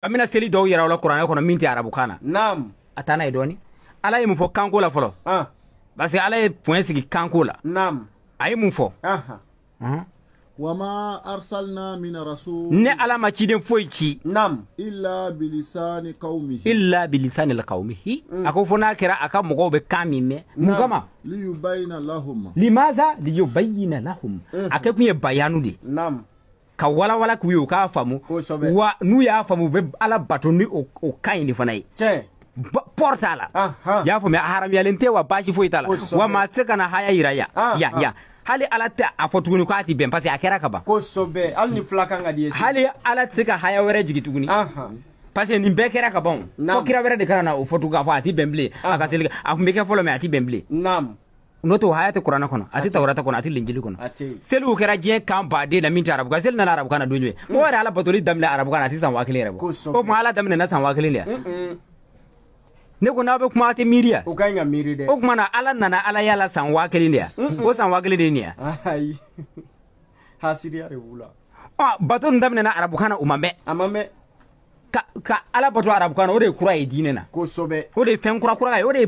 an bɛna seli dɔw yira aw la kuranɛ kɔnɔ min tɛ arabukan na naam a taa n'a ye dɔɔni ala ye mun fɔ kanko la fɔlɔ ah. parce que ala ye point sigi kanko la naam a ye mun fɔ wama arsalna min rasul ne ala ma ciden foyi ci naam illa bilisani qaumihi illa bilisani lqaumihi mm. a ko fo n'a kɛra a ka mɔgɔw bɛ kan min mɛn mun kama liyubayina lahum limaza liyubayina lahum mm. a kɛ kun ye bayanu de naam ka walawala k'u ye u k'a faamu wa n'u y'a faamu u bɛ ala bato ni o ka ɲi de fana ye pɔr t'a la y'a faamuya a haramuyalen tɛ wa baasi foyi t'a la wa maa tɛ se na haya yira ya ya ya hali ala tɛ a fɔ tuguni k'a ti bɛn parce que a kɛra ka ban kosɛbɛ hali ni fila kan ka di ye hali ala tɛ ka haya wɛrɛ jigi tuguni parce que nin bɛɛ kɛra ka ban fo kira wɛrɛ de kana na o fɔ tugun k'a fɔ a ti bɛn bilen a ka seli a tun bɛ kɛ fɔlɔ mɛ a ti bɛn bilen noto hayati o kono ati tawrata kono ati linjili kono selu kera je kan baden na min tɛ gazel na arabu kana dunye mo mm. jumɛn ala batoli daminɛ arabukan na a tɛ san wakile kelen ko mo ala tuma na san wakile ne ne ko na be kuma ati aw tɛ miiri ya o kuma na ala na na ala yala san wakile ne ya o san waa kelen de ye nin ya bato ah baton arabukan na arabu kana ma mɛn ka, ka ala bato arabu kana o de kura ye diinɛ na o de ye fɛn kura kura ye o de ye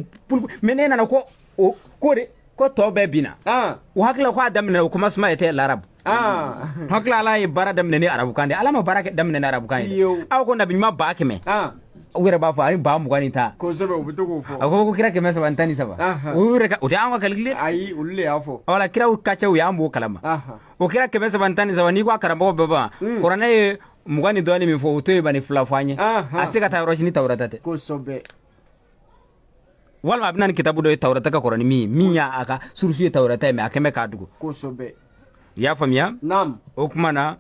mɛ ne ko o kore ko tɔw bɛɛ binna ah. u hakilila ko a daminɛna u komasuma ete larabu ah. hakila ala ye baara daminɛ ni arabukan de ala ma baara daminɛ ni arabukan ye aw ko nabiɲuman baa kɛmɛ ah. u yɛrɛ b'a fɔ a ba mugan nin ta kosɛbɛ u bɛ to k'o fɔ a ko kira kɛmɛ saba ni tan ni saba u yɛrɛ ka o tɛ an ka kalikili ayi olu de y'a fɔ wala kiraw ka cɛw y'an b'o kalama o kira kɛmɛ saba ni tan ni saba n'i ko a karamɔgɔ bɛɛ ban hmm. kuranɛ ye mugan ni dɔɔni min fɔ o to yen bani fila fɔ an ye a tɛ se ka taa yɔrɔsi ni tawurata tɛ kosɛbɛ walma a bɛna ni kitabu dɔ ye tawurata ka kɔrɔ ni min ye min y'a ka surusu ye tawurata ye mɛ a k'a dugu kosɛbɛ y'a faamuya naam o na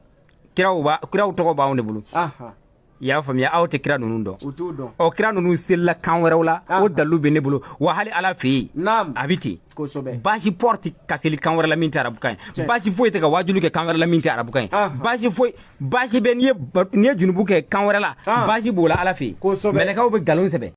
kiraw b'a kiraw tɔgɔ b'anw de bolo aha y'a faamuya aw tɛ kira nunu dɔn u t'u kira ninnu selila kan wɛrɛw la o dalilu bɛ ne bolo wa hali ala fɛ yen naam a bɛ ten kosɛbɛ ka seli kan wɛrɛ min tɛ arabukan ye basi foyi tɛ ka wajulu kɛ kan wɛrɛ min tɛ arabukan ye basi foyi basi bɛ n'i ye n'i ye junubu kɛ kan wɛrɛ la basi b'o la ala fɛ yen kosɛbɛ mɛlɛkɛw bɛ nkalon